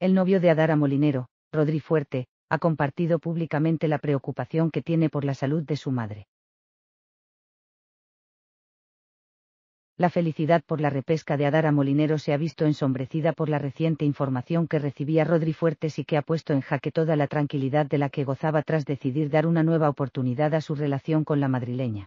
El novio de Adara Molinero, Rodri Fuerte, ha compartido públicamente la preocupación que tiene por la salud de su madre. La felicidad por la repesca de Adara Molinero se ha visto ensombrecida por la reciente información que recibía Rodri Fuertes y que ha puesto en jaque toda la tranquilidad de la que gozaba tras decidir dar una nueva oportunidad a su relación con la madrileña.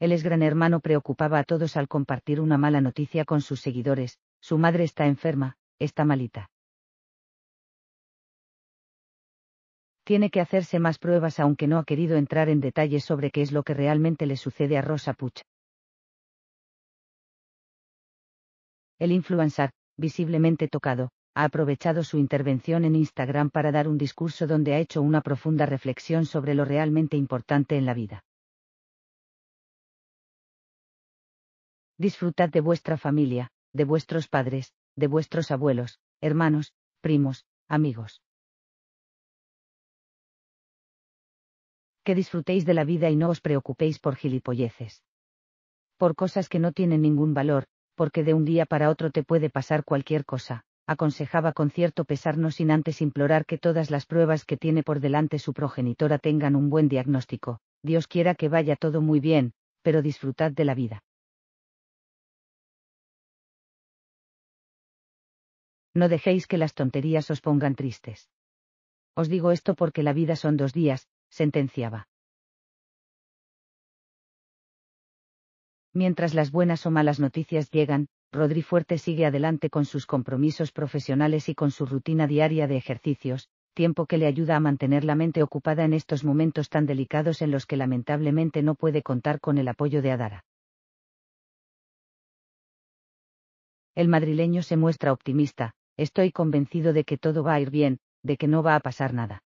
El es gran hermano preocupaba a todos al compartir una mala noticia con sus seguidores, su madre está enferma, está malita. Tiene que hacerse más pruebas aunque no ha querido entrar en detalles sobre qué es lo que realmente le sucede a Rosa Puch. El influencer, visiblemente tocado, ha aprovechado su intervención en Instagram para dar un discurso donde ha hecho una profunda reflexión sobre lo realmente importante en la vida. Disfrutad de vuestra familia, de vuestros padres, de vuestros abuelos, hermanos, primos, amigos. Que disfrutéis de la vida y no os preocupéis por gilipolleces. Por cosas que no tienen ningún valor, porque de un día para otro te puede pasar cualquier cosa, aconsejaba con cierto pesar no sin antes implorar que todas las pruebas que tiene por delante su progenitora tengan un buen diagnóstico, Dios quiera que vaya todo muy bien, pero disfrutad de la vida. No dejéis que las tonterías os pongan tristes. Os digo esto porque la vida son dos días, sentenciaba. Mientras las buenas o malas noticias llegan, Rodri Fuerte sigue adelante con sus compromisos profesionales y con su rutina diaria de ejercicios, tiempo que le ayuda a mantener la mente ocupada en estos momentos tan delicados en los que lamentablemente no puede contar con el apoyo de Adara. El madrileño se muestra optimista, Estoy convencido de que todo va a ir bien, de que no va a pasar nada.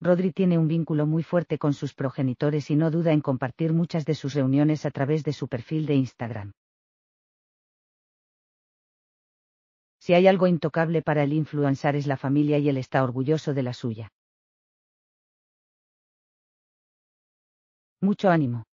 Rodri tiene un vínculo muy fuerte con sus progenitores y no duda en compartir muchas de sus reuniones a través de su perfil de Instagram. Si hay algo intocable para el influencer es la familia y él está orgulloso de la suya. Mucho ánimo.